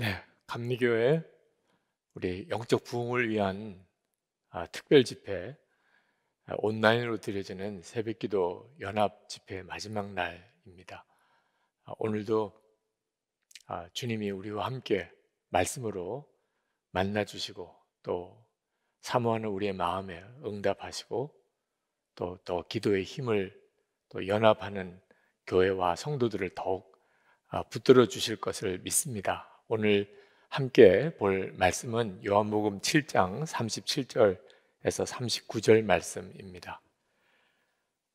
네, 감리교회 우리 영적 부흥을 위한 아, 특별 집회 아, 온라인으로 드려지는 새벽기도 연합 집회 마지막 날입니다. 아, 오늘도 주님이 우리와 함께 말씀으로 만나 주시고 또 사모하는 우리의 마음에 응답하시고 또더 기도의 힘을 또 연합하는 교회와 성도들을 더욱 붙들어 주실 것을 믿습니다. 오늘 함께 볼 말씀은 요한복음 7장 37절에서 39절 말씀입니다.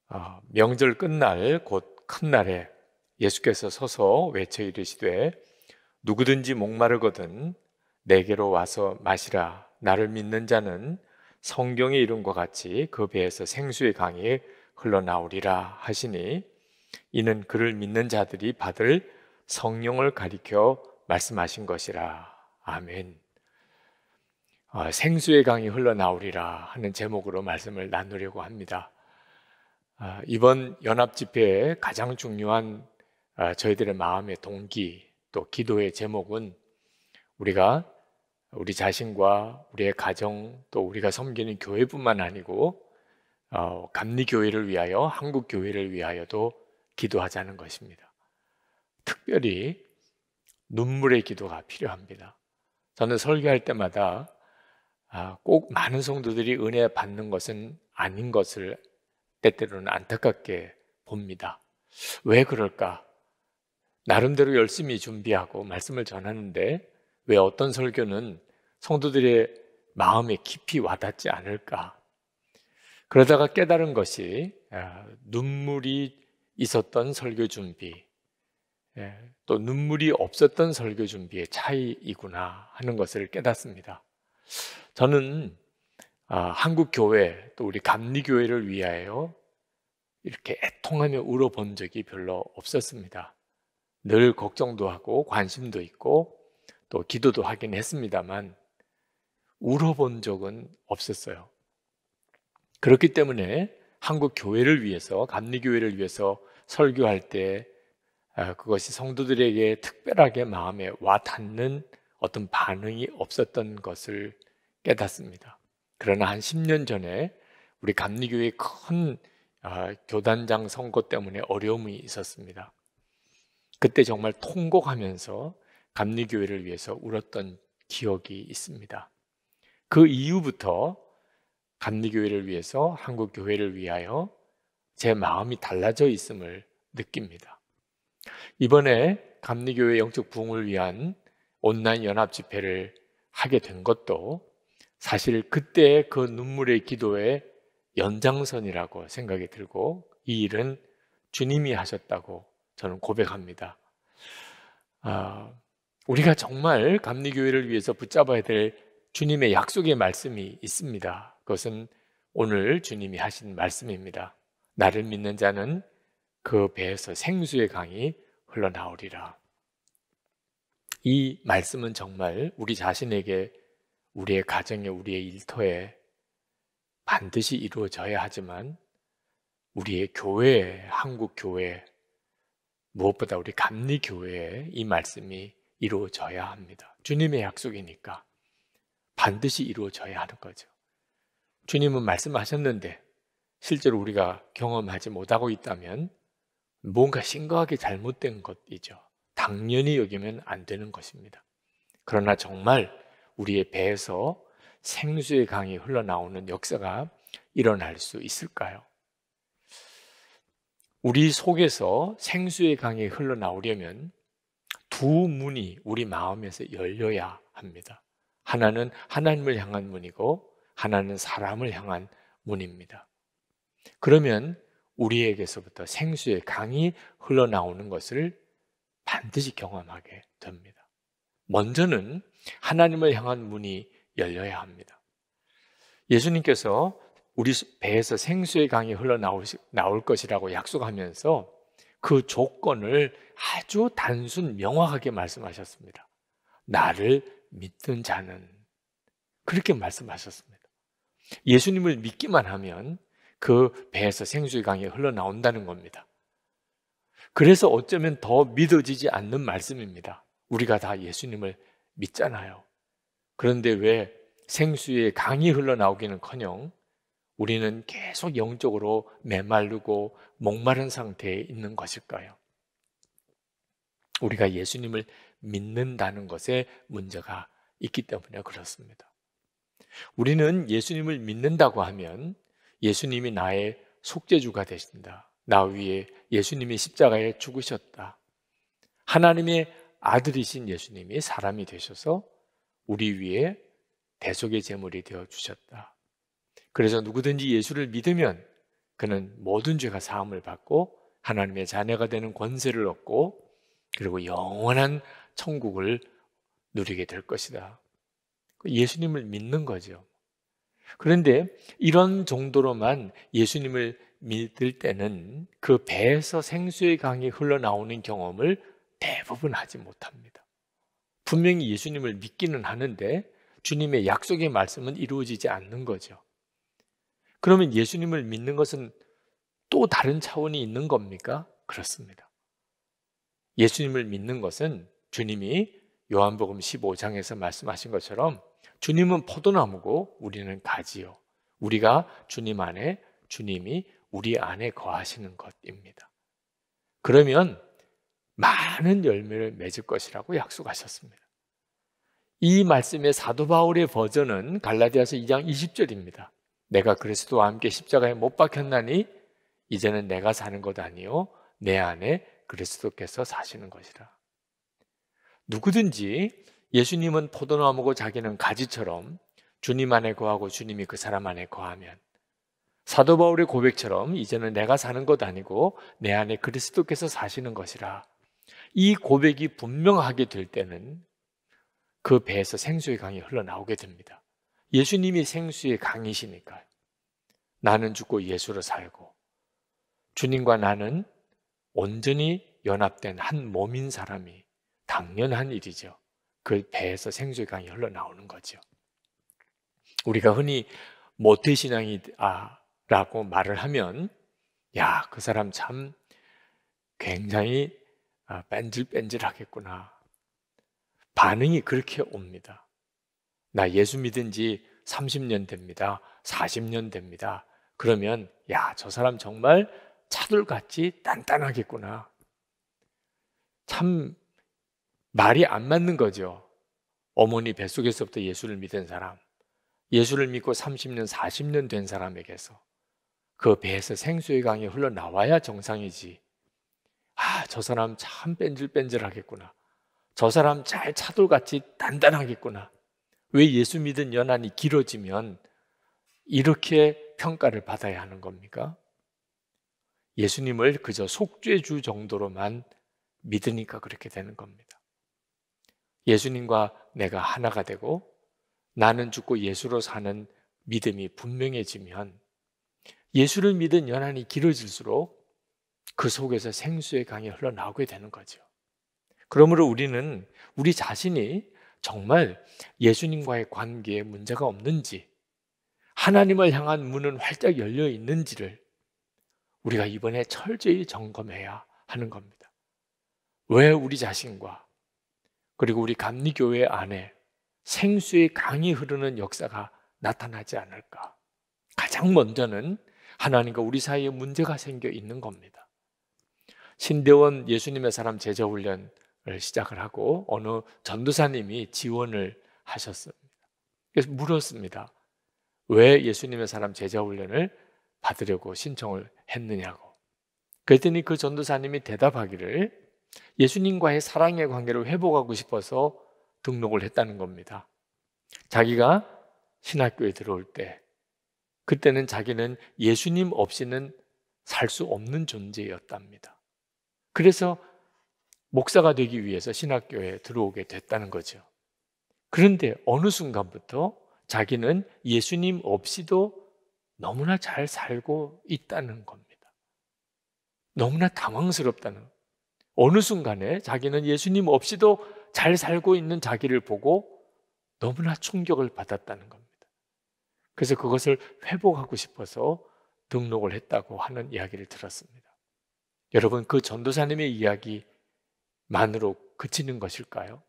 아, 명절 끝날 곧 큰 날에 예수께서 서서 외쳐 이르시되 누구든지 목마르거든 내게로 와서 마시라 나를 믿는 자는 성경의 이름과 같이 그 배에서 생수의 강이 흘러나오리라 하시니 이는 그를 믿는 자들이 받을 성령을 가리켜 말씀하신 것이라. 아멘. 어, 생수의 강이 흘러나오리라 하는 제목으로 말씀을 나누려고 합니다. 어, 이번 연합 집회의 가장 중요한 어, 저희들의 마음의 동기 또 기도의 제목은 우리가 우리 자신과 우리의 가정 또 우리가 섬기는 교회뿐만 아니고 어, 감리 교회를 위하여 한국 교회를 위하여도 기도하자는 것입니다. 특별히 눈물의 기도가 필요합니다. 저는 설교할 때마다 아, 꼭 많은 성도들이 은혜 받는 것은 아닌 것을 때때로는 안타깝게 봅니다. 왜 그럴까? 나름대로 열심히 준비하고 말씀을 전하는데 왜 어떤 설교는 성도들의 마음에 깊이 와닿지 않을까? 그러다가 깨달은 것이 아, 눈물이 있었던 설교 준비, 예. 또 눈물이 없었던 설교 준비의 차이이구나 하는 것을 깨닫습니다. 저는 아, 한국 교회 또 우리 감리 교회를 위하여 이렇게 애통하며 울어본 적이 별로 없었습니다. 늘 걱정도 하고 관심도 있고 또 기도도 하긴 했습니다만 울어본 적은 없었어요. 그렇기 때문에 한국 교회를 위해서 감리 교회를 위해서 설교할 때 아, 그것이 성도들에게 특별하게 마음에 와 닿는 어떤 반응이 없었던 것을 깨닫습니다. 그러나 한 10년 전에 우리 감리교회 큰 아, 교단장 선거 때문에 어려움이 있었습니다. 그때 정말 통곡하면서 감리교회를 위해서 울었던 기억이 있습니다. 그 이후부터 감리교회를 위해서 한국교회를 위하여 제 마음이 달라져 있음을 느낍니다. 이번에 감리교회 영적 부흥을 위한 온라인 연합 집회를 하게 된 것도 사실 그때 그 눈물의 기도의 연장선이라고 생각이 들고 이 일은 주님이 하셨다고 저는 고백합니다. 아, 우리가 정말 감리교회를 위해서 붙잡아야 될 주님의 약속의 말씀이 있습니다. 그것은 오늘 주님이 하신 말씀입니다. 나를 믿는 자는 그 배에서 생수의 강이 흘러나오리라. 이 말씀은 정말 우리 자신에게 우리의 가정에 우리의 일터에 반드시 이루어져야 하지만 우리의 교회 한국 교회 무엇보다 우리 감리 교회에 이 말씀이 이루어져야 합니다. 주님의 약속이니까 반드시 이루어져야 하는 거죠. 주님은 말씀하셨는데 실제로 우리가 경험하지 못하고 있다면 뭔가 심각하게 잘못된 것이죠. 당연히 여기면 안 되는 것입니다. 그러나 정말 우리의 배에서 생수의 강이 흘러나오는 역사가 일어날 수 있을까요? 우리 속에서 생수의 강이 흘러나오려면 두 문이 우리 마음에서 열려야 합니다. 하나는 하나님을 향한 문이고 하나는 사람을 향한 문입니다. 그러면 우리에게서부터 생수의 강이 흘러나오는 것을 반드시 경험하게 됩니다. 먼저는 하나님을 향한 문이 열려야 합니다. 예수님께서 우리 배에서 생수의 강이 흘러나올 것이라고 약속하면서 그 조건을 아주 단순 명확하게 말씀하셨습니다. 나를 믿는 자는 그렇게 말씀하셨습니다. 예수님을 믿기만 하면 그 배에서 생수의 강이 흘러나온다는 겁니다. 그래서 어쩌면 더 믿어지지 않는 말씀입니다. 우리가 다 예수님을 믿잖아요. 그런데 왜 생수의 강이 흘러나오기는 커녕 우리는 계속 영적으로 메마르고 목마른 상태에 있는 것일까요? 우리가 예수님을 믿는다는 것에 문제가 있기 때문에 그렇습니다. 우리는 예수님을 믿는다고 하면 예수님이 나의 속죄주가 되신다. 나 위에 예수님이 십자가에 죽으셨다. 하나님의 아들이신 예수님이 사람이 되셔서 우리 위에 대속의 제물이 되어 주셨다. 그래서 누구든지 예수를 믿으면 그는 모든 죄가 사함을 받고 하나님의 자녀가 되는 권세를 얻고 그리고 영원한 천국을 누리게 될 것이다. 그 예수님을 믿는 거죠. 그런데 이런 정도로만 예수님을 믿을 때는 그 배에서 생수의 강이 흘러나오는 경험을 대부분 하지 못합니다. 분명히 예수님을 믿기는 하는데 주님의 약속의 말씀은 이루어지지 않는 거죠. 그러면 예수님을 믿는 것은 또 다른 차원이 있는 겁니까? 그렇습니다. 예수님을 믿는 것은 주님이 요한복음 15장에서 말씀하신 것처럼 주님은 포도나무고 우리는 가지요. 우리가 주님 안에, 주님이 우리 안에 거하시는 것입니다. 그러면 많은 열매를 맺을 것이라고 약속하셨습니다. 이 말씀의 사도 바울의 버전은 갈라디아서 2장 20절입니다. 내가 그리스도와 함께 십자가에 못 박혔나니 이제는 내가 사는 것 아니요 내 안에 그리스도께서 사시는 것이라. 누구든지 예수님은 포도나무고 자기는 가지처럼 주님 안에 거하고 주님이 그 사람 안에 거하면 사도 바울의 고백처럼 이제는 내가 사는 것 아니고 내 안에 그리스도께서 사시는 것이라 이 고백이 분명하게 될 때는 그 배에서 생수의 강이 흘러나오게 됩니다. 예수님이 생수의 강이시니까 나는 죽고 예수로 살고 주님과 나는 온전히 연합된 한 몸인 사람이 당연한 일이죠. 그 배에서 생수의 강이 흘러나오는 거죠. 우리가 흔히 모태신앙이라고 아, 말을 하면 야, 그 사람 참 굉장히 아, 뺀질뺀질하겠구나. 반응이 그렇게 옵니다. 나 예수 믿은 지 30년 됩니다. 40년 됩니다. 그러면 야, 저 사람 정말 차돌같이 단단하겠구나. 참 말이 안 맞는 거죠. 어머니 뱃속에서부터 예수를 믿은 사람, 예수를 믿고 30년, 40년 된 사람에게서 그 배에서 생수의 강이 흘러나와야 정상이지. 아, 저 사람 참 뺀질뺀질하겠구나. 저 사람 잘 차돌같이 단단하겠구나. 왜 예수 믿은 연한이 길어지면 이렇게 평가를 받아야 하는 겁니까? 예수님을 그저 속죄주 정도로만 믿으니까 그렇게 되는 겁니다. 예수님과 내가 하나가 되고 나는 죽고 예수로 사는 믿음이 분명해지면 예수를 믿은 연한이 길어질수록 그 속에서 생수의 강이 흘러나오게 되는 거죠. 그러므로 우리는 우리 자신이 정말 예수님과의 관계에 문제가 없는지 하나님을 향한 문은 활짝 열려 있는지를 우리가 이번에 철저히 점검해야 하는 겁니다. 왜 우리 자신과 그리고 우리 감리교회 안에 생수의 강이 흐르는 역사가 나타나지 않을까. 가장 먼저는 하나님과 우리 사이에 문제가 생겨 있는 겁니다. 신대원 예수님의 사람 제자훈련을 시작을 하고 어느 전도사님이 지원을 하셨습니다. 그래서 물었습니다. 왜 예수님의 사람 제자훈련을 받으려고 신청을 했느냐고. 그랬더니 그 전도사님이 대답하기를 예수님과의 사랑의 관계를 회복하고 싶어서 등록을 했다는 겁니다. 자기가 신학교에 들어올 때, 그때는 자기는 예수님 없이는 살 수 없는 존재였답니다. 그래서 목사가 되기 위해서 신학교에 들어오게 됐다는 거죠. 그런데 어느 순간부터 자기는 예수님 없이도 너무나 잘 살고 있다는 겁니다. 너무나 당황스럽다는 어느 순간에 자기는 예수님 없이도 잘 살고 있는 자기를 보고 너무나 충격을 받았다는 겁니다. 그래서 그것을 회복하고 싶어서 등록을 했다고 하는 이야기를 들었습니다. 여러분, 그 전도사님의 이야기만으로 그치는 것일까요?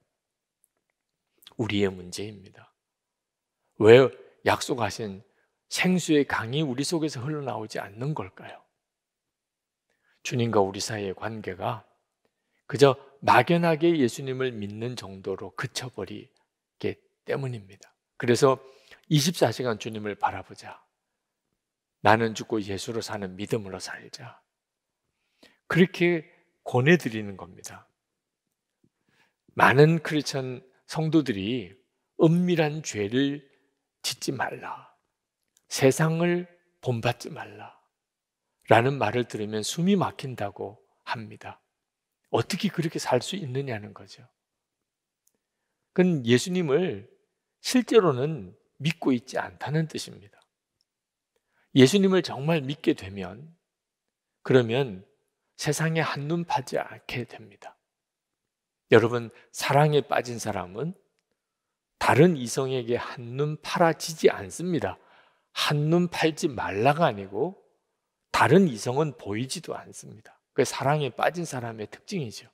우리의 문제입니다. 왜 약속하신 생수의 강이 우리 속에서 흘러나오지 않는 걸까요? 주님과 우리 사이의 관계가 그저 막연하게 예수님을 믿는 정도로 그쳐버리기 때문입니다. 그래서 24시간 주님을 바라보자. 나는 죽고 예수로 사는 믿음으로 살자. 그렇게 권해드리는 겁니다. 많은 크리스천 성도들이 은밀한 죄를 짓지 말라. 세상을 본받지 말라. 라는 말을 들으면 숨이 막힌다고 합니다. 어떻게 그렇게 살 수 있느냐는 거죠. 그건 예수님을 실제로는 믿고 있지 않다는 뜻입니다. 예수님을 정말 믿게 되면 그러면 세상에 한눈 파지 않게 됩니다. 여러분, 사랑에 빠진 사람은 다른 이성에게 한눈 팔아지지 않습니다. 한눈 팔지 말라가 아니고 다른 이성은 보이지도 않습니다. 그 사랑에 빠진 사람의 특징이죠.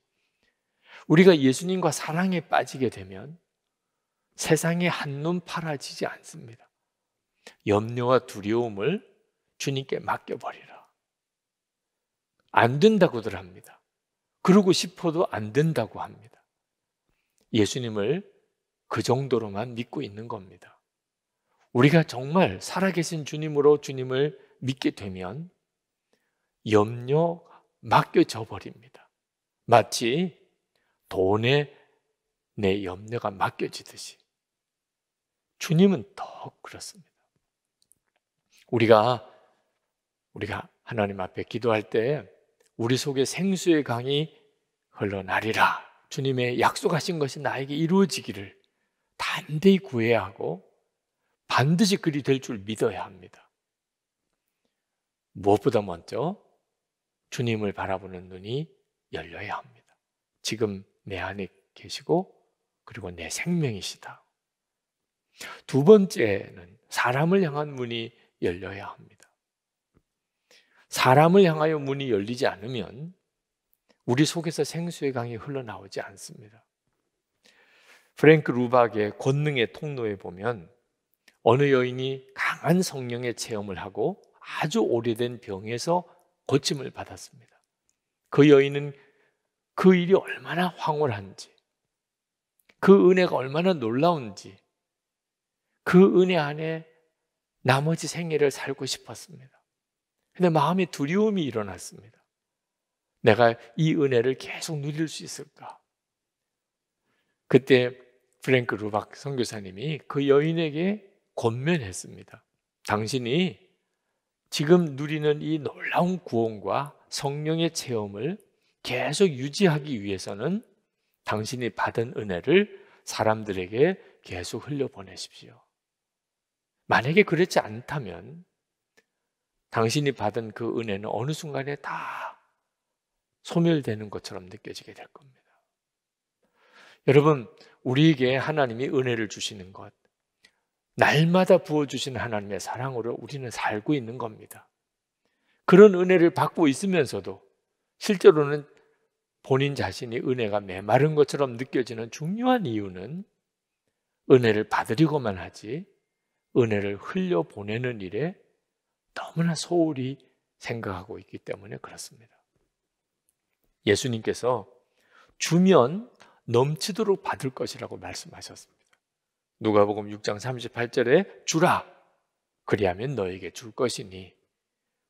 우리가 예수님과 사랑에 빠지게 되면 세상에 한눈 팔아지지 않습니다. 염려와 두려움을 주님께 맡겨버리라. 안 된다고들 합니다. 그러고 싶어도 안 된다고 합니다. 예수님을 그 정도로만 믿고 있는 겁니다. 우리가 정말 살아계신 주님으로 주님을 믿게 되면 염려, 맡겨져 버립니다. 마치 돈에 내 염려가 맡겨지듯이. 주님은 더욱 그렇습니다. 우리가, 우리가 하나님 앞에 기도할 때 우리 속에 생수의 강이 흘러나리라. 주님의 약속하신 것이 나에게 이루어지기를 단대히 구해야 하고 반드시 그리 될 줄 믿어야 합니다. 무엇보다 먼저 주님을 바라보는 눈이 열려야 합니다. 지금 내 안에 계시고 그리고 내 생명이시다. 두 번째는 사람을 향한 문이 열려야 합니다. 사람을 향하여 문이 열리지 않으면 우리 속에서 생수의 강이 흘러나오지 않습니다. 프랭크 루박의 권능의 통로에 보면 어느 여인이 강한 성령의 체험을 하고 아주 오래된 병에서 고침을 받았습니다. 그 여인은 그 일이 얼마나 황홀한지, 그 은혜가 얼마나 놀라운지, 그 은혜 안에 나머지 생애를 살고 싶었습니다. 근데 마음에 두려움이 일어났습니다. 내가 이 은혜를 계속 누릴 수 있을까? 그때 프랭크 루박 선교사님이 그 여인에게 권면했습니다. 당신이 지금 누리는 이 놀라운 구원과 성령의 체험을 계속 유지하기 위해서는 당신이 받은 은혜를 사람들에게 계속 흘려보내십시오. 만약에 그렇지 않다면 당신이 받은 그 은혜는 어느 순간에 다 소멸되는 것처럼 느껴지게 될 겁니다. 여러분, 우리에게 하나님이 은혜를 주시는 것, 날마다 부어주신 하나님의 사랑으로 우리는 살고 있는 겁니다. 그런 은혜를 받고 있으면서도 실제로는 본인 자신이 은혜가 메마른 것처럼 느껴지는 중요한 이유는 은혜를 받으려고만 하지 은혜를 흘려보내는 일에 너무나 소홀히 생각하고 있기 때문에 그렇습니다. 예수님께서 주면 넘치도록 받을 것이라고 말씀하셨습니다. 누가복음 6장 38절에 주라 그리하면 너에게 줄 것이니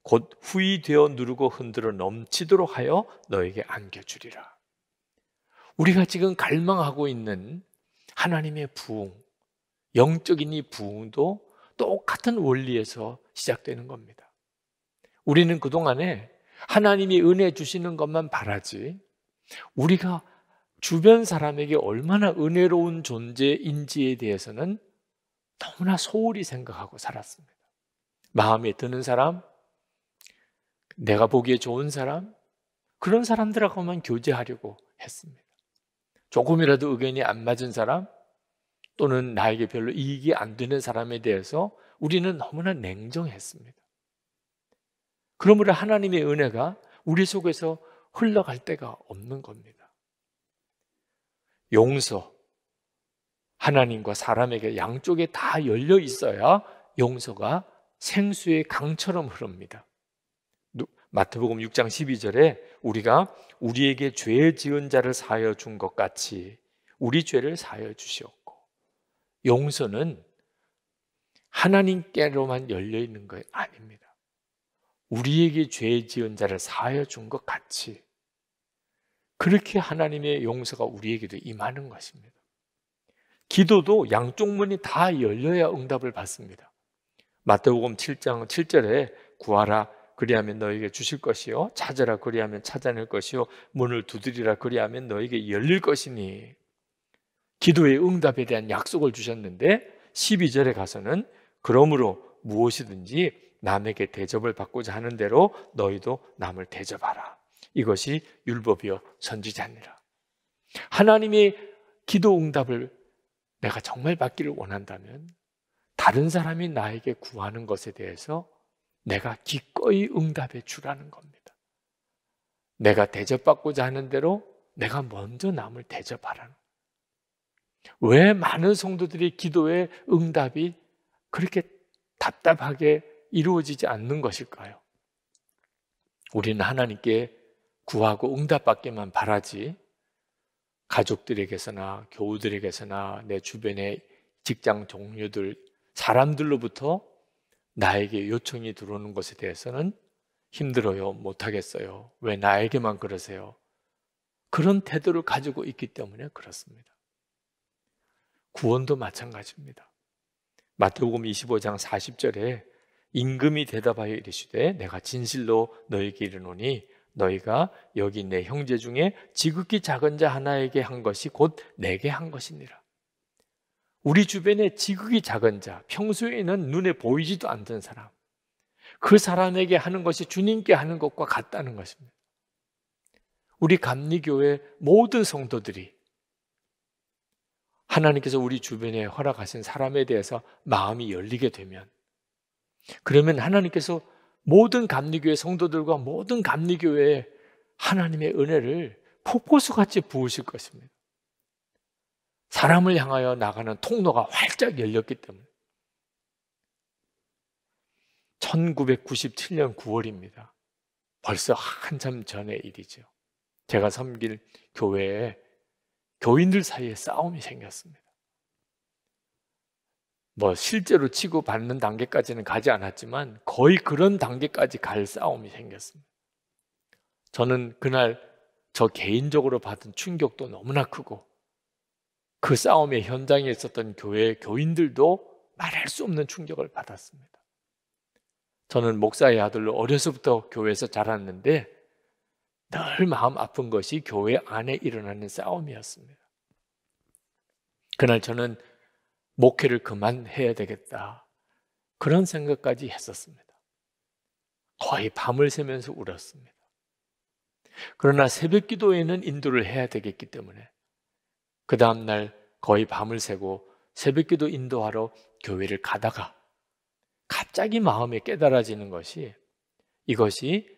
곧 후이 되어 누르고 흔들어 넘치도록 하여 너에게 안겨주리라. 우리가 지금 갈망하고 있는 하나님의 부흥, 영적인 이 부흥도 똑같은 원리에서 시작되는 겁니다. 우리는 그동안에 하나님이 은혜 주시는 것만 바라지 우리가 주변 사람에게 얼마나 은혜로운 존재인지에 대해서는 너무나 소홀히 생각하고 살았습니다. 마음에 드는 사람, 내가 보기에 좋은 사람, 그런 사람들하고만 교제하려고 했습니다. 조금이라도 의견이 안 맞은 사람, 또는 나에게 별로 이익이 안 되는 사람에 대해서 우리는 너무나 냉정했습니다. 그러므로 하나님의 은혜가 우리 속에서 흘러갈 때가 없는 겁니다. 용서. 하나님과 사람에게 양쪽에 다 열려 있어야 용서가 생수의 강처럼 흐릅니다. 마태복음 6장 12절에 우리가 우리에게 죄 지은 자를 사여 준 것 같이 우리 죄를 사여 주시었고 용서는 하나님께로만 열려 있는 것이 아닙니다. 우리에게 죄 지은 자를 사여 준 것 같이 그렇게 하나님의 용서가 우리에게도 임하는 것입니다. 기도도 양쪽 문이 다 열려야 응답을 받습니다. 마태복음 7장 7절에 구하라 그리하면 너에게 주실 것이요 찾으라 그리하면 찾아낼 것이요 문을 두드리라 그리하면 너에게 열릴 것이니 기도의 응답에 대한 약속을 주셨는데 12절에 가서는 그러므로 무엇이든지 남에게 대접을 받고자 하는 대로 너희도 남을 대접하라. 이것이 율법이요 선지자니라. 하나님의 기도 응답을 내가 정말 받기를 원한다면 다른 사람이 나에게 구하는 것에 대해서 내가 기꺼이 응답해 주라는 겁니다. 내가 대접받고자 하는 대로 내가 먼저 남을 대접하라는. 왜 많은 성도들이 기도의 응답이 그렇게 답답하게 이루어지지 않는 것일까요? 우리는 하나님께 구하고 응답받기만 바라지 가족들에게서나 교우들에게서나 내 주변의 직장 동료들 사람들로부터 나에게 요청이 들어오는 것에 대해서는 힘들어요 못하겠어요 왜 나에게만 그러세요 그런 태도를 가지고 있기 때문에 그렇습니다 구원도 마찬가지입니다 마태복음 25장 40절에 임금이 대답하여 이르시되 내가 진실로 너에게 이르노니 너희가 여기 내 형제 중에 지극히 작은 자 하나에게 한 것이 곧 내게 한 것이니라. 우리 주변에 지극히 작은 자, 평소에는 눈에 보이지도 않던 사람, 그 사람에게 하는 것이 주님께 하는 것과 같다는 것입니다. 우리 감리교회 모든 성도들이 하나님께서 우리 주변에 허락하신 사람에 대해서 마음이 열리게 되면, 그러면 하나님께서 모든 감리교회 성도들과 모든 감리교회에 하나님의 은혜를 폭포수같이 부으실 것입니다. 사람을 향하여 나가는 통로가 활짝 열렸기 때문에 1997년 9월입니다. 벌써 한참 전의 일이죠. 제가 섬길 교회에 교인들 사이에 싸움이 생겼습니다. 뭐 실제로 치고 받는 단계까지는 가지 않았지만 거의 그런 단계까지 갈 싸움이 생겼습니다. 저는 그날 저 개인적으로 받은 충격도 너무나 크고 그 싸움의 현장에 있었던 교회 교인들도 말할 수 없는 충격을 받았습니다. 저는 목사의 아들로 어려서부터 교회에서 자랐는데 늘 마음 아픈 것이 교회 안에 일어나는 싸움이었습니다. 그날 저는 목회를 그만해야 되겠다. 그런 생각까지 했었습니다. 거의 밤을 새면서 울었습니다. 그러나 새벽 기도에는 인도를 해야 되겠기 때문에 그 다음날 거의 밤을 새고 새벽 기도 인도하러 교회를 가다가 갑자기 마음에 깨달아지는 것이 이것이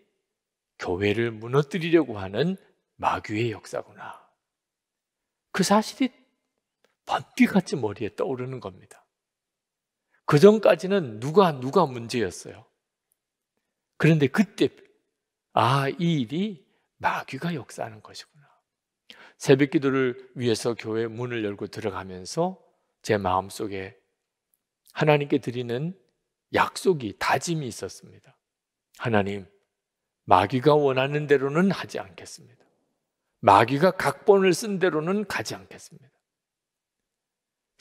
교회를 무너뜨리려고 하는 마귀의 역사구나. 그 사실이 번뜩같이 머리에 떠오르는 겁니다. 그 전까지는 누가 누가 문제였어요. 그런데 그때 아, 이 일이 마귀가 역사하는 것이구나. 새벽 기도를 위해서 교회 문을 열고 들어가면서 제 마음속에 하나님께 드리는 약속이 다짐이 있었습니다. 하나님, 마귀가 원하는 대로는 하지 않겠습니다. 마귀가 각본을 쓴 대로는 가지 않겠습니다.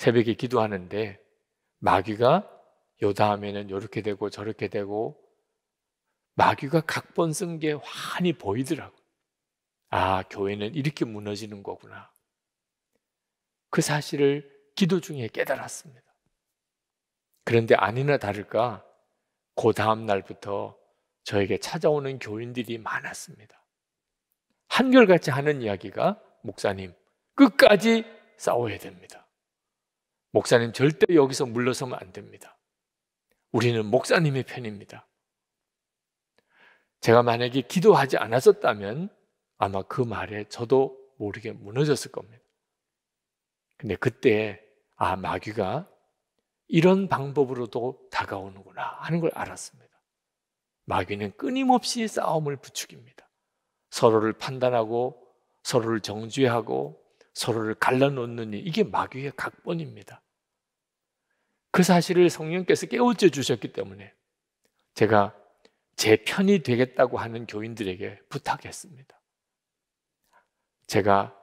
새벽에 기도하는데 마귀가 요 다음에는 이렇게 되고 저렇게 되고 마귀가 각본 쓴 게 환히 보이더라고. 아, 교회는 이렇게 무너지는 거구나. 그 사실을 기도 중에 깨달았습니다. 그런데 아니나 다를까 그 다음 날부터 저에게 찾아오는 교인들이 많았습니다. 한결같이 하는 이야기가 목사님 끝까지 싸워야 됩니다. 목사님 절대 여기서 물러서면 안 됩니다. 우리는 목사님의 편입니다. 제가 만약에 기도하지 않았었다면 아마 그 말에 저도 모르게 무너졌을 겁니다. 근데 그때 아 마귀가 이런 방법으로도 다가오는구나 하는 걸 알았습니다. 마귀는 끊임없이 싸움을 부추깁니다. 서로를 판단하고 서로를 정죄하고 서로를 갈라놓느니 이게 마귀의 각본입니다. 그 사실을 성령께서 깨우쳐 주셨기 때문에 제가 제 편이 되겠다고 하는 교인들에게 부탁했습니다. 제가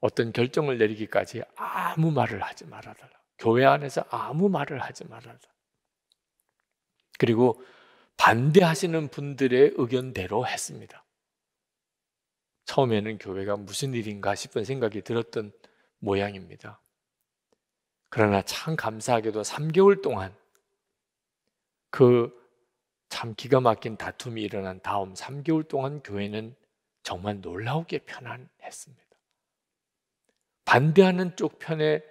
어떤 결정을 내리기까지 아무 말을 하지 말아달라. 교회 안에서 아무 말을 하지 말아달라. 그리고 반대하시는 분들의 의견대로 했습니다. 처음에는 교회가 무슨 일인가 싶은 생각이 들었던 모양입니다. 그러나 참 감사하게도 3개월 동안 그 참 기가 막힌 다툼이 일어난 다음 3개월 동안 교회는 정말 놀라우게 편안했습니다. 반대하는 쪽 편에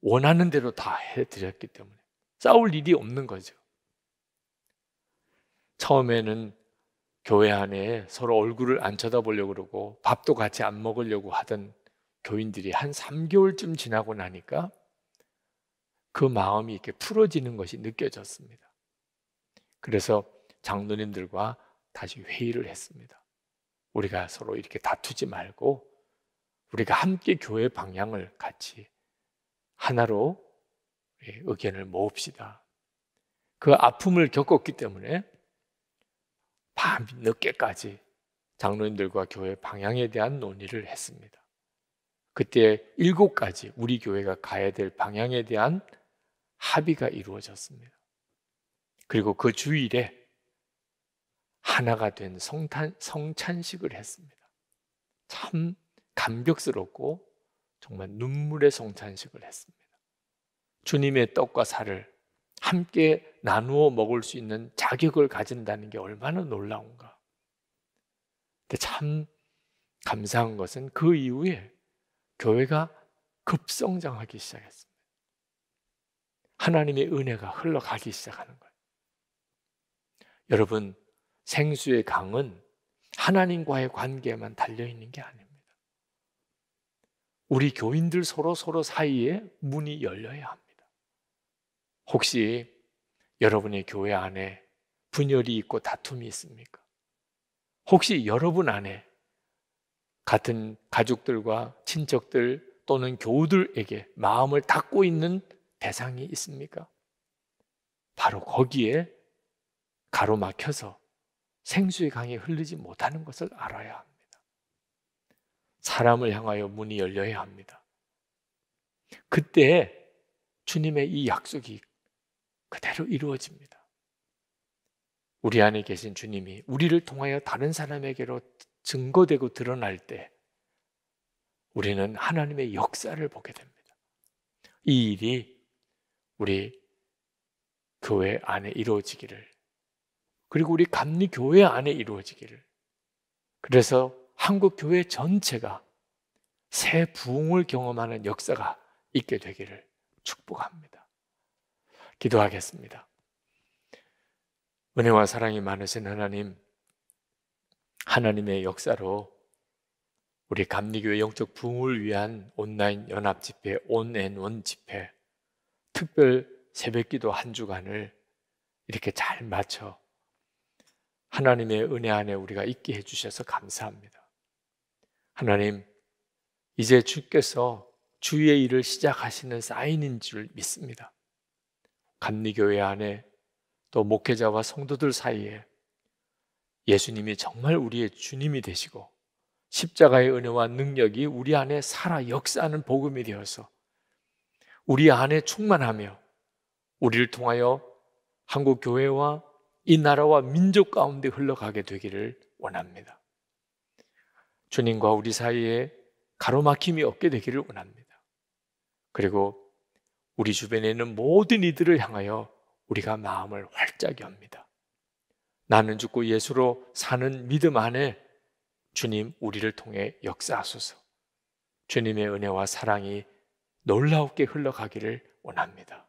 원하는 대로 다 해드렸기 때문에 싸울 일이 없는 거죠. 처음에는 교회 안에 서로 얼굴을 안 쳐다보려고 그러고 밥도 같이 안 먹으려고 하던 교인들이 한 3개월쯤 지나고 나니까 그 마음이 이렇게 풀어지는 것이 느껴졌습니다. 그래서 장로님들과 다시 회의를 했습니다. 우리가 서로 이렇게 다투지 말고 우리가 함께 교회 방향을 같이 하나로 예, 의견을 모읍시다. 그 아픔을 겪었기 때문에 밤 늦게까지 장로님들과 교회 방향에 대한 논의를 했습니다. 그때 일곱 가지 우리 교회가 가야 될 방향에 대한 합의가 이루어졌습니다. 그리고 그 주일에 하나가 된 성탄, 성찬식을 했습니다. 참 감격스럽고 정말 눈물의 성찬식을 했습니다. 주님의 떡과 살을 함께 나누어 먹을 수 있는 자격을 가진다는 게 얼마나 놀라운가. 근데 참 감사한 것은 그 이후에 교회가 급성장하기 시작했습니다. 하나님의 은혜가 흘러가기 시작하는 거예요. 여러분, 생수의 강은 하나님과의 관계에만 달려있는 게 아닙니다. 우리 교인들 서로 서로 사이에 문이 열려야 합니다. 혹시 여러분의 교회 안에 분열이 있고 다툼이 있습니까? 혹시 여러분 안에 같은 가족들과 친척들 또는 교우들에게 마음을 닫고 있는 대상이 있습니까? 바로 거기에 가로막혀서 생수의 강이 흐르지 못하는 것을 알아야 합니다. 사람을 향하여 문이 열려야 합니다. 그때 주님의 이 약속이 그대로 이루어집니다. 우리 안에 계신 주님이 우리를 통하여 다른 사람에게로 증거되고 드러날 때 우리는 하나님의 역사를 보게 됩니다. 이 일이 우리 교회 안에 이루어지기를 그리고 우리 감리 교회 안에 이루어지기를 그래서 한국 교회 전체가 새 부흥을 경험하는 역사가 있게 되기를 축복합니다. 기도하겠습니다. 은혜와 사랑이 많으신 하나님, 하나님의 역사로 우리 감리교회 영적 부흥을 위한 온라인 연합 집회, 온앤원 집회, 특별 새벽기도 한 주간을 이렇게 잘 맞춰 하나님의 은혜 안에 우리가 있게 해주셔서 감사합니다. 하나님, 이제 주께서 주의 일을 시작하시는 사인인 줄 믿습니다. 감리교회 안에 또 목회자와 성도들 사이에 예수님이 정말 우리의 주님이 되시고 십자가의 은혜와 능력이 우리 안에 살아 역사하는 복음이 되어서 우리 안에 충만하며 우리를 통하여 한국 교회와 이 나라와 민족 가운데 흘러가게 되기를 원합니다. 주님과 우리 사이에 가로막힘이 없게 되기를 원합니다. 그리고 우리 주변에 있는 모든 이들을 향하여 우리가 마음을 활짝 엽니다. 나는 죽고 예수로 사는 믿음 안에 주님 우리를 통해 역사하소서. 주님의 은혜와 사랑이 놀라웠게 흘러가기를 원합니다.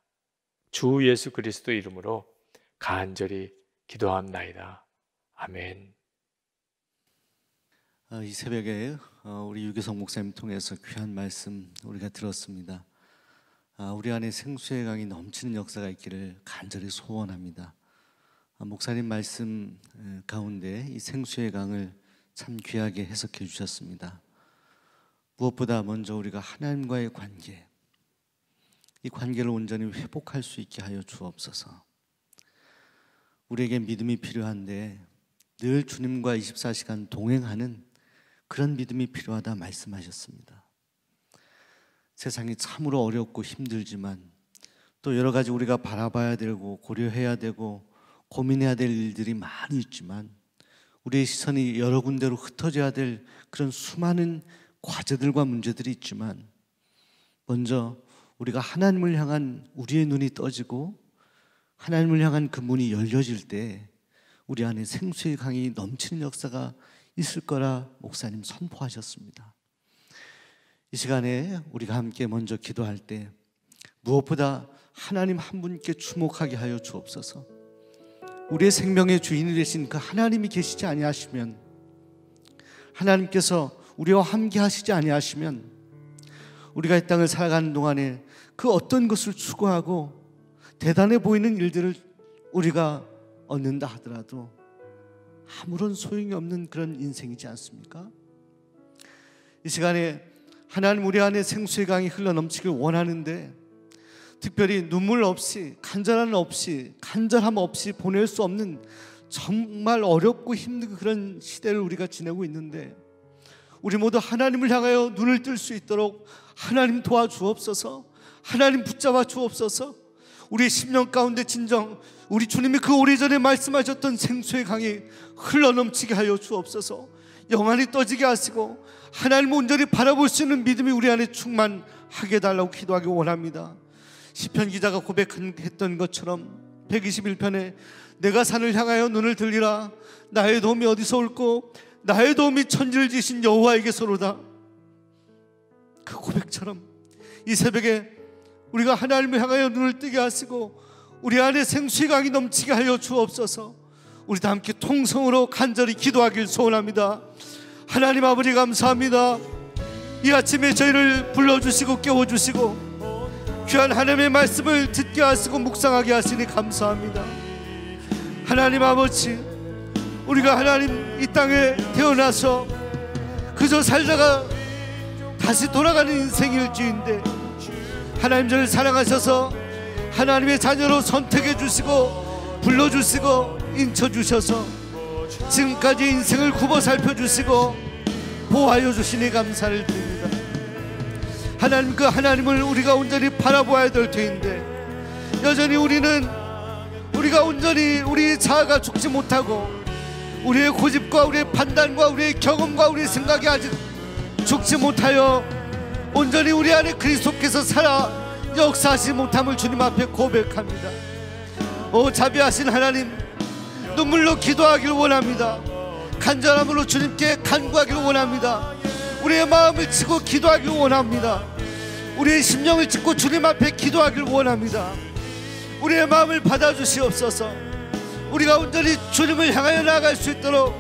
주 예수 그리스도 이름으로 간절히 기도합나이다. 아멘. 어, 이 새벽에 어, 우리 유교성 목사님 통해서 귀한 말씀 우리가 들었습니다. 아, 우리 안에 생수의 강이 넘치는 역사가 있기를 간절히 소원합니다. 아, 목사님 말씀 가운데 이 생수의 강을 참 귀하게 해석해 주셨습니다. 무엇보다 먼저 우리가 하나님과의 관계, 이 관계를 온전히 회복할 수 있게 하여 주옵소서. 우리에게 믿음이 필요한데 늘 주님과 24시간 동행하는 그런 믿음이 필요하다 말씀하셨습니다. 세상이 참으로 어렵고 힘들지만 또 여러 가지 우리가 바라봐야 되고 고려해야 되고 고민해야 될 일들이 많이 있지만 우리의 시선이 여러 군데로 흩어져야 될 그런 수많은 과제들과 문제들이 있지만 먼저 우리가 하나님을 향한 우리의 눈이 떠지고 하나님을 향한 그 문이 열려질 때 우리 안에 생수의 강이 넘치는 역사가 있을 거라 목사님 선포하셨습니다. 이 시간에 우리가 함께 먼저 기도할 때 무엇보다 하나님 한 분께 주목하게 하여 주옵소서. 우리의 생명의 주인이 되신 그 하나님이 계시지 아니하시면 하나님께서 우리와 함께 하시지 아니하시면 우리가 이 땅을 살아가는 동안에 그 어떤 것을 추구하고 대단해 보이는 일들을 우리가 얻는다 하더라도 아무런 소용이 없는 그런 인생이지 않습니까? 이 시간에 하나님 우리 안에 생수의 강이 흘러넘치길 원하는데 특별히 눈물 없이 간절함 없이 간절함 없이 보낼 수 없는 정말 어렵고 힘든 그런 시대를 우리가 지내고 있는데 우리 모두 하나님을 향하여 눈을 뜰 수 있도록 하나님 도와주옵소서 하나님 붙잡아 주옵소서 우리 10년 가운데 진정 우리 주님이 그 오래전에 말씀하셨던 생수의 강이 흘러넘치게 하여 주옵소서 영안이 떠지게 하시고 하나님 온전히 바라볼 수 있는 믿음이 우리 안에 충만하게 달라고 기도하기 원합니다. 시편 기자가 고백했던 것처럼 121편에 내가 산을 향하여 눈을 들리라 나의 도움이 어디서 올꼬 나의 도움이 천지를 지신 여호와에게서로다 그 고백처럼 이 새벽에 우리가 하나님을 향하여 눈을 뜨게 하시고 우리 안에 생수의 강이 넘치게 하여 주옵소서 우리 다 함께 통성으로 간절히 기도하길 소원합니다. 하나님 아버지 감사합니다. 이 아침에 저희를 불러주시고 깨워주시고 귀한 하나님의 말씀을 듣게 하시고 묵상하게 하시니 감사합니다. 하나님 아버지 우리가 하나님 이 땅에 태어나서 그저 살다가 다시 돌아가는 인생일지인데 하나님 저를 사랑하셔서 하나님의 자녀로 선택해 주시고 불러주시고 인쳐주셔서 지금까지 인생을 굽어 살펴주시고 보하여 호 주시니 감사를 드립니다 하나님 그 하나님을 우리가 온전히 바라보아야 될 터인데 여전히 우리는 우리가 온전히 우리 자아가 죽지 못하고 우리의 고집과 우리의 판단과 우리의 경험과 우리의 생각이 아직 죽지 못하여 온전히 우리 안에 그리스도께서 살아 역사하지 못함을 주님 앞에 고백합니다 오 자비하신 하나님 눈물로 기도하기를 원합니다. 간절함으로 주님께 간구하기를 원합니다. 우리의 마음을 치고 기도하기를 원합니다. 우리의 심령을 짓고 주님 앞에 기도하기를 원합니다. 우리의 마음을 받아주시옵소서. 우리가 온전히 주님을 향하여 나아갈 수 있도록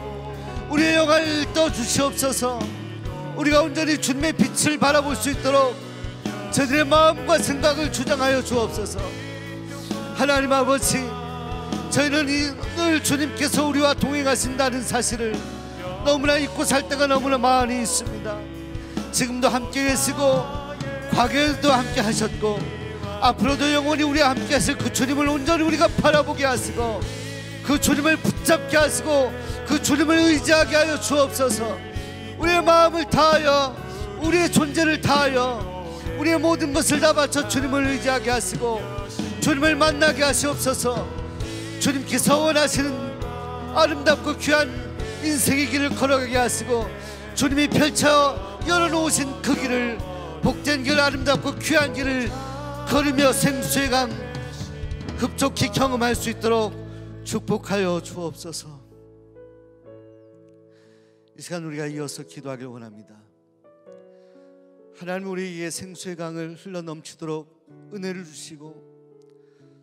우리의 영화를 떠주시옵소서. 우리가 온전히 주님의 빛을 바라볼 수 있도록 저들의 마음과 생각을 주장하여 주옵소서. 하나님 아버지 저희는 늘 주님께서 우리와 동행하신다는 사실을 너무나 잊고 살 때가 너무나 많이 있습니다. 지금도 함께 계시고 과거에도 함께 하셨고 앞으로도 영원히 우리와 함께 하실 그 주님을 온전히 우리가 바라보게 하시고 그 주님을 붙잡게 하시고 그 주님을 의지하게 하여 주옵소서 우리의 마음을 다하여 우리의 존재를 다하여 우리의 모든 것을 다 바쳐 주님을 의지하게 하시고 주님을 만나게 하시옵소서 주님께서 원하시는 아름답고 귀한 인생의 길을 걸어가게 하시고 주님이 펼쳐 열어놓으신 그 길을 복된 길 아름답고 귀한 길을 걸으며 생수의 강급속히 경험할 수 있도록 축복하여 주옵소서 이 시간 우리가 이어서 기도하길 원합니다 하나님 우리에게 생수의 강을 흘러 넘치도록 은혜를 주시고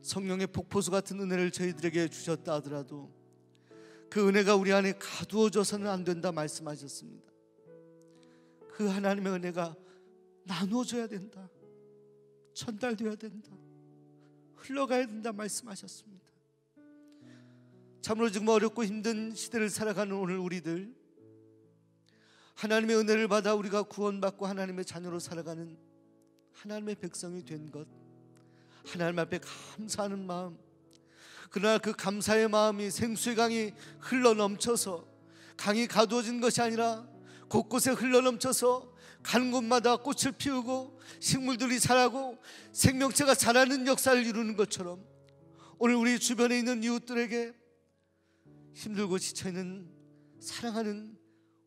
성령의 폭포수 같은 은혜를 저희들에게 주셨다 하더라도 그 은혜가 우리 안에 가두어져서는 안 된다 말씀하셨습니다. 그 하나님의 은혜가 나누어져야 된다. 전달되어야 된다. 흘러가야 된다 말씀하셨습니다. 참으로 지금 어렵고 힘든 시대를 살아가는 오늘 우리들 하나님의 은혜를 받아 우리가 구원받고 하나님의 자녀로 살아가는 하나님의 백성이 된것 하나님 앞에 감사하는 마음 그러나 그 감사의 마음이 생수의 강이 흘러 넘쳐서 강이 가두어진 것이 아니라 곳곳에 흘러 넘쳐서 가는 곳마다 꽃을 피우고 식물들이 자라고 생명체가 자라는 역사를 이루는 것처럼 오늘 우리 주변에 있는 이웃들에게 힘들고 지쳐있는 사랑하는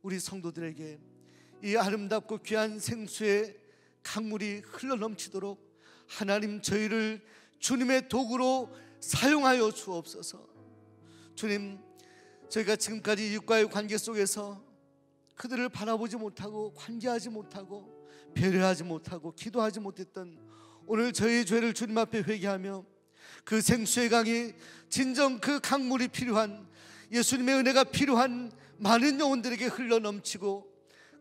우리 성도들에게 이 아름답고 귀한 생수의 강물이 흘러 넘치도록 하나님 저희를 주님의 도구로 사용하여 주옵소서. 주님, 저희가 지금까지 이과의 관계 속에서 그들을 바라보지 못하고 관계하지 못하고 배려하지 못하고 기도하지 못했던 오늘 저희 죄를 주님 앞에 회개하며 그 생수의 강이 진정 그 강물이 필요한 예수님의 은혜가 필요한 많은 영혼들에게 흘러넘치고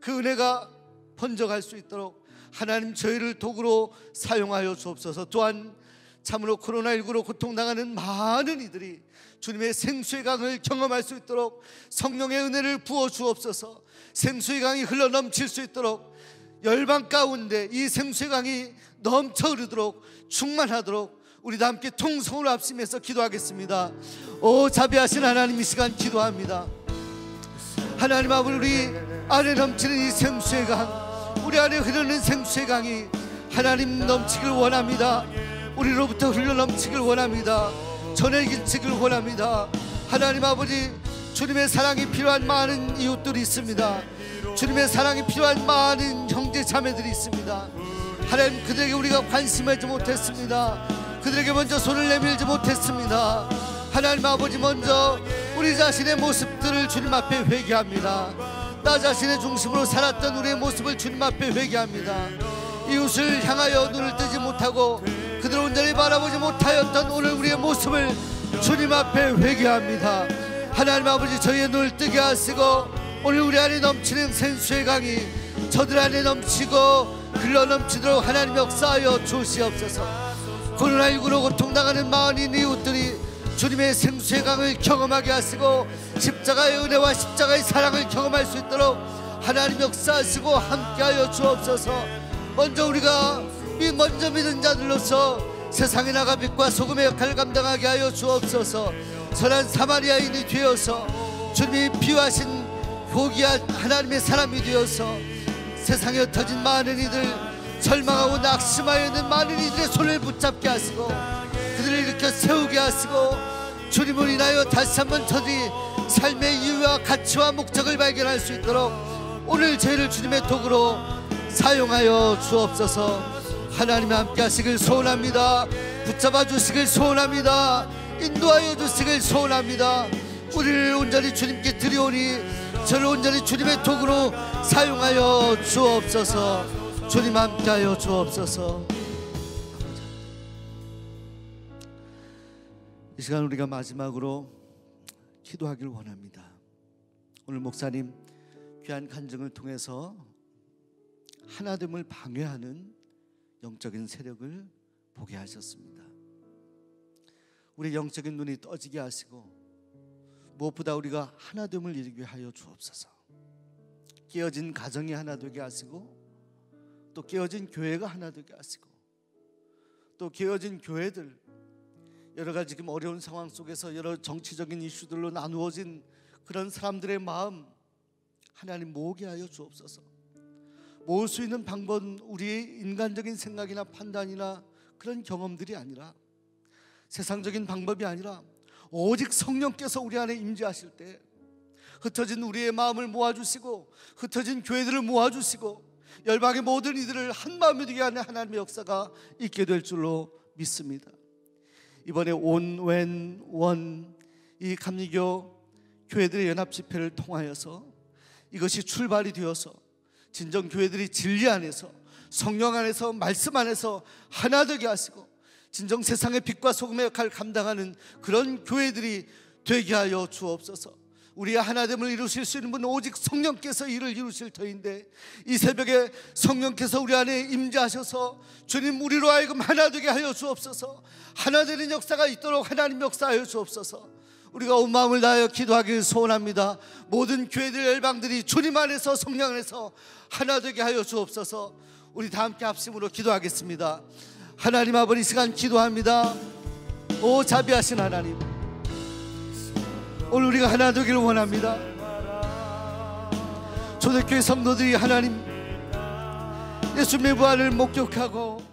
그 은혜가 번져갈 수 있도록 하나님 저희를 도구로 사용하여 주옵소서. 또한 참으로 코로나19로 고통당하는 많은 이들이 주님의 생수의 강을 경험할 수 있도록 성령의 은혜를 부어 주옵소서. 생수의 강이 흘러넘칠 수 있도록 열방 가운데 이 생수의 강이 넘쳐 흐르도록 충만하도록 우리 다 함께 통성으로 합심해서 기도하겠습니다. 오 자비하신 하나님 이 시간 기도합니다. 하나님 아버지 우리 아래 넘치는 이 생수의 강 우리 안에 흐르는 생수의 강이 하나님 넘치길 원합니다 우리로부터 흘러 넘치길 원합니다 전해지길 원합니다 하나님 아버지 주님의 사랑이 필요한 많은 이웃들이 있습니다 주님의 사랑이 필요한 많은 형제 자매들이 있습니다 하나님 그들에게 우리가 관심하지 못했습니다 그들에게 먼저 손을 내밀지 못했습니다 하나님 아버지 먼저 우리 자신의 모습들을 주님 앞에 회개합니다 나 자신의 중심으로 살았던 우리의 모습을 주님 앞에 회개합니다. 이웃을 향하여 눈을 뜨지 못하고 그들 온전히 바라보지 못하였던 오늘 우리의 모습을 주님 앞에 회개합니다. 하나님 아버지 저희의 눈을 뜨게 하시고 오늘 우리 안에 넘치는 생수의 강이 저들 안에 넘치고 흘러 넘치도록 하나님 역사하여 주시옵소서. 코로나19로 고통당하는 많은 이웃들이 주님의 생수의 강을 경험하게 하시고 십자가의 은혜와 십자가의 사랑을 경험할 수 있도록 하나님 역사하시고 함께하여 주옵소서 먼저 우리가 이 먼저 믿은 자들로서 세상에 나가 빛과 소금의 역할을 감당하게 하여 주옵소서 선한 사마리아인이 되어서 주님이 비유하신 포기한 하나님의 사람이 되어서 세상에 흩어진 많은 이들 절망하고 낙심하여 있는 많은 이들의 손을 붙잡게 하시고 그들을 일으켜 세우게 하시고 주님을 인하여 다시 한번 저들이 삶의 이유와 가치와 목적을 발견할 수 있도록 오늘 저희를 주님의 도구로 사용하여 주옵소서 하나님 함께 하시길 소원합니다 붙잡아 주시길 소원합니다 인도하여 주시길 소원합니다 우리를 온전히 주님께 드리오니 저를 온전히 주님의 도구로 사용하여 주옵소서 주님 함께하여 주옵소서 이 시간 우리가 마지막으로 기도하길 원합니다. 오늘 목사님 귀한 간증을 통해서 하나됨을 방해하는 영적인 세력을 보게 하셨습니다. 우리 영적인 눈이 떠지게 하시고 무엇보다 우리가 하나됨을 이루게 하여 주옵소서. 깨어진 가정이 하나 되게 하시고 또 깨어진 교회가 하나 되게 하시고 또 깨어진 교회들 여러 가지 지금 어려운 상황 속에서 여러 정치적인 이슈들로 나누어진 그런 사람들의 마음 하나님 모으게 하여 주옵소서. 모을 수 있는 방법은 우리의 인간적인 생각이나 판단이나 그런 경험들이 아니라 세상적인 방법이 아니라 오직 성령께서 우리 안에 임재하실 때 흩어진 우리의 마음을 모아주시고 흩어진 교회들을 모아주시고 열방의 모든 이들을 한 마음이 되게 하는 하나님의 역사가 있게 될 줄로 믿습니다. 이번에 온 웬 원 이 감리교 교회들의 연합 집회를 통하여서 이것이 출발이 되어서 진정 교회들이 진리 안에서 성령 안에서 말씀 안에서 하나 되게 하시고 진정 세상의 빛과 소금의 역할을 감당하는 그런 교회들이 되게 하여 주옵소서. 우리의 하나됨을 이루실 수 있는 분 오직 성령께서 이를 이루실 터인데 이 새벽에 성령께서 우리 안에 임재하셔서 주님 우리로 하여금 하나 되게 하여 주옵소서 하나 되는 역사가 있도록 하나님 역사하여 주옵소서 우리가 온 마음을 다하여 기도하길 소원합니다. 모든 교회들 열방들이 주님 안에서 성령 안에서 하나 되게 하여 주옵소서. 우리 다 함께 합심으로 기도하겠습니다. 하나님 아버지 시간 기도합니다. 오 자비하신 하나님. 오늘 우리가 하나 되기를 원합니다. 초대교회 성도들이 하나님 예수님의 부활을 목격하고